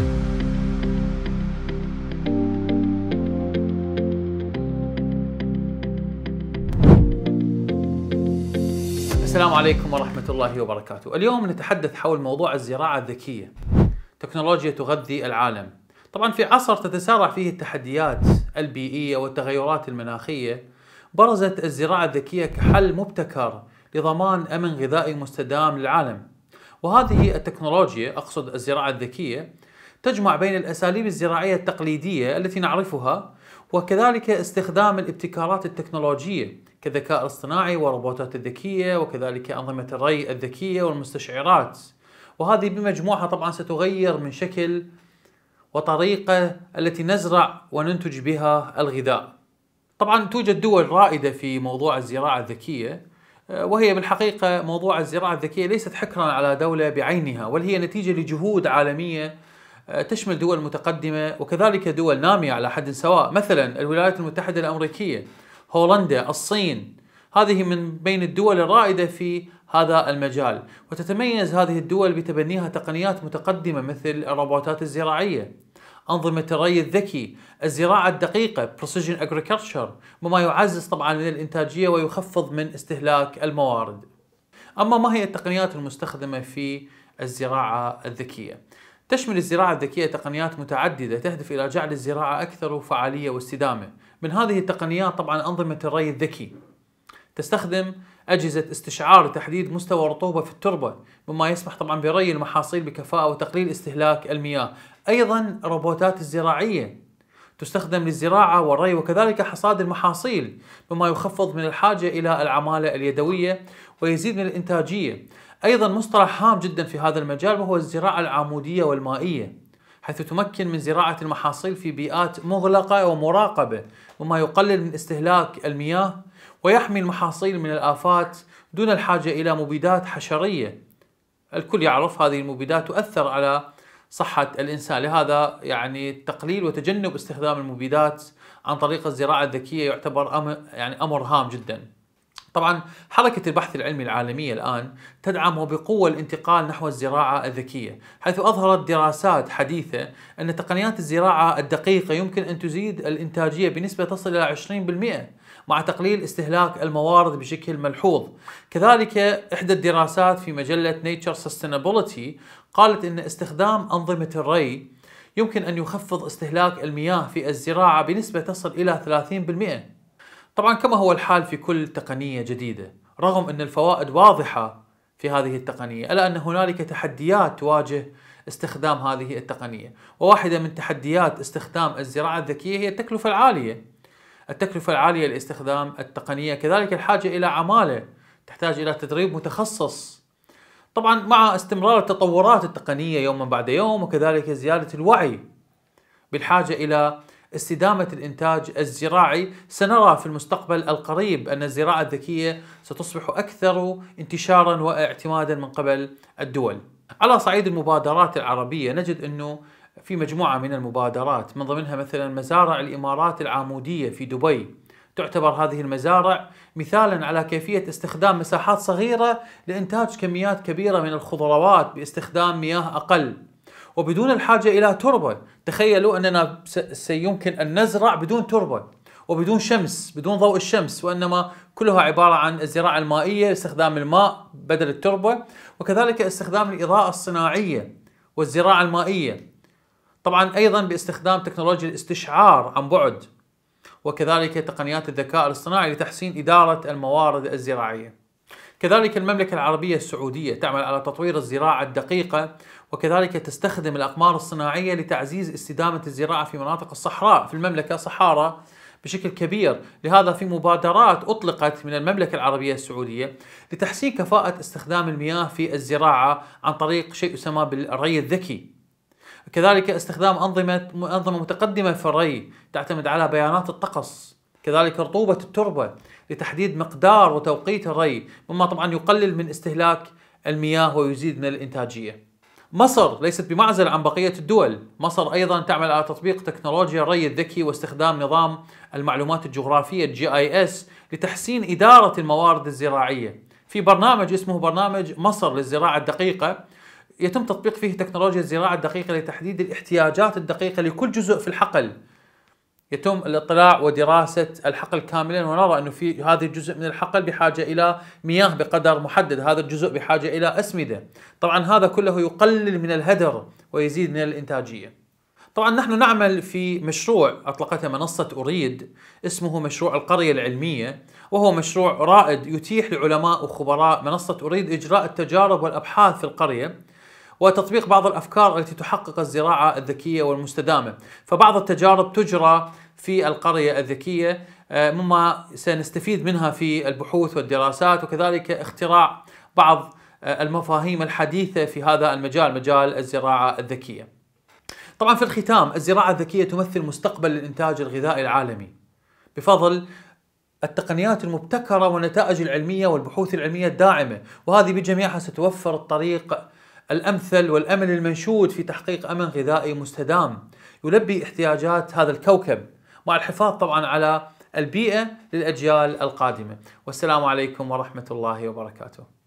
السلام عليكم ورحمة الله وبركاته اليوم نتحدث حول موضوع الزراعة الذكية تكنولوجيا تغذي العالم طبعا في عصر تتسارع فيه التحديات البيئية والتغيرات المناخية برزت الزراعة الذكية كحل مبتكر لضمان أمن غذائي مستدام للعالم وهذه التكنولوجيا أقصد الزراعة الذكية تجمع بين الأساليب الزراعية التقليدية التي نعرفها وكذلك استخدام الابتكارات التكنولوجية كالذكاء الاصطناعي والروبوتات الذكية وكذلك أنظمة الري الذكية والمستشعرات وهذه بمجموعها طبعا ستغير من شكل وطريقة التي نزرع وننتج بها الغذاء طبعا توجد دول رائدة في موضوع الزراعة الذكية وهي بالحقيقة موضوع الزراعة الذكية ليست حكرا على دولة بعينها بل هي نتيجة لجهود عالمية آه، تشمل دول متقدمة وكذلك دول نامية على حد سواء مثلا الولايات المتحدة الأمريكية هولندا الصين هذه من بين الدول الرائدة في هذا المجال وتتميز هذه الدول بتبنيها تقنيات متقدمة مثل الروبوتات الزراعية أنظمة الري الذكي الزراعة الدقيقة Precision Agriculture مما يعزز طبعا من الإنتاجية ويخفض من استهلاك الموارد أما ما هي التقنيات المستخدمة في الزراعة الذكية؟ تشمل الزراعة الذكية تقنيات متعددة تهدف إلى جعل الزراعة أكثر فعالية واستدامة من هذه التقنيات طبعا أنظمة الري الذكي تستخدم أجهزة استشعار لتحديد مستوى الرطوبة في التربة مما يسمح طبعا بري المحاصيل بكفاءة وتقليل استهلاك المياه أيضا روبوتات الزراعية تستخدم للزراعة والري وكذلك حصاد المحاصيل مما يخفض من الحاجة إلى العمالة اليدوية ويزيد من الإنتاجية أيضا مصطلح هام جدا في هذا المجال وهو الزراعة العمودية والمائية حيث تمكن من زراعة المحاصيل في بيئات مغلقة ومراقبة وما يقلل من استهلاك المياه ويحمي المحاصيل من الآفات دون الحاجة إلى مبيدات حشرية الكل يعرف هذه المبيدات تؤثر على صحة الإنسان لهذا يعني تقليل وتجنب استخدام المبيدات عن طريق الزراعة الذكية يعتبر أمر يعني أمر هام جداً طبعا حركة البحث العلمي العالمية الآن تدعم بقوة الانتقال نحو الزراعة الذكية حيث أظهرت دراسات حديثة أن تقنيات الزراعة الدقيقة يمكن أن تزيد الإنتاجية بنسبة تصل إلى 20% مع تقليل استهلاك الموارد بشكل ملحوظ كذلك إحدى الدراسات في مجلة Nature Sustainability قالت أن استخدام أنظمة الري يمكن أن يخفض استهلاك المياه في الزراعة بنسبة تصل إلى 30% طبعا كما هو الحال في كل تقنية جديدة رغم أن الفوائد واضحة في هذه التقنية إلا أن هنالك تحديات تواجه استخدام هذه التقنية وواحدة من تحديات استخدام الزراعة الذكية هي التكلفة العالية التكلفة العالية لاستخدام التقنية كذلك الحاجة إلى عمالة تحتاج إلى تدريب متخصص طبعا مع استمرار التطورات التقنية يوما بعد يوم وكذلك زيادة الوعي بالحاجة إلى استدامة الإنتاج الزراعي سنرى في المستقبل القريب أن الزراعة الذكية ستصبح أكثر انتشارا واعتمادا من قبل الدول على صعيد المبادرات العربية نجد أنه في مجموعة من المبادرات من ضمنها مثلا مزارع الإمارات العامودية في دبي تعتبر هذه المزارع مثالا على كيفية استخدام مساحات صغيرة لإنتاج كميات كبيرة من الخضروات باستخدام مياه أقل وبدون الحاجة إلى تربة تخيلوا أننا سيمكن أن نزرع بدون تربة وبدون شمس بدون ضوء الشمس وإنما كلها عبارة عن الزراعة المائية استخدام الماء بدل التربة وكذلك استخدام الإضاءة الصناعية والزراعة المائية طبعا أيضا باستخدام تكنولوجيا الاستشعار عن بعد وكذلك تقنيات الذكاء الاصطناعي لتحسين إدارة الموارد الزراعية كذلك المملكة العربية السعودية تعمل على تطوير الزراعة الدقيقة وكذلك تستخدم الأقمار الصناعية لتعزيز استدامة الزراعة في مناطق الصحراء في المملكة صحارى بشكل كبير لهذا في مبادرات أطلقت من المملكة العربية السعودية لتحسين كفاءة استخدام المياه في الزراعة عن طريق شيء يسمى بالري الذكي كذلك استخدام أنظمة أنظمة متقدمة في الري تعتمد على بيانات الطقس كذلك رطوبة التربة لتحديد مقدار وتوقيت الري مما طبعا يقلل من استهلاك المياه ويزيد من الإنتاجية مصر ليست بمعزل عن بقية الدول مصر أيضا تعمل على تطبيق تكنولوجيا الري الذكي واستخدام نظام المعلومات الجغرافية جي آي اس لتحسين إدارة الموارد الزراعية في برنامج اسمه برنامج مصر للزراعة الدقيقة يتم تطبيق فيه تكنولوجيا الزراعة الدقيقة لتحديد الاحتياجات الدقيقة لكل جزء في الحقل يتم الاطلاع ودراسه الحقل كاملا ونرى انه في هذا الجزء من الحقل بحاجه الى مياه بقدر محدد، هذا الجزء بحاجه الى اسمده. طبعا هذا كله يقلل من الهدر ويزيد من الانتاجيه. طبعا نحن نعمل في مشروع اطلقته منصه اريد اسمه مشروع القريه العلميه وهو مشروع رائد يتيح لعلماء وخبراء منصه اريد اجراء التجارب والابحاث في القريه وتطبيق بعض الافكار التي تحقق الزراعه الذكيه والمستدامه، فبعض التجارب تجرى في القريه الذكيه آه، مما سنستفيد منها في البحوث والدراسات وكذلك اختراع بعض آه، المفاهيم الحديثه في هذا المجال مجال الزراعه الذكيه. طبعا في الختام الزراعه الذكيه تمثل مستقبل الانتاج الغذائي العالمي بفضل التقنيات المبتكرة والنتائج العلمية والبحوث العلمية الداعمة وهذه بجميعها ستوفر الطريق الأمثل والأمل المنشود في تحقيق أمن غذائي مستدام يلبي احتياجات هذا الكوكب مع الحفاظ طبعا على البيئة للأجيال القادمة والسلام عليكم ورحمة الله وبركاته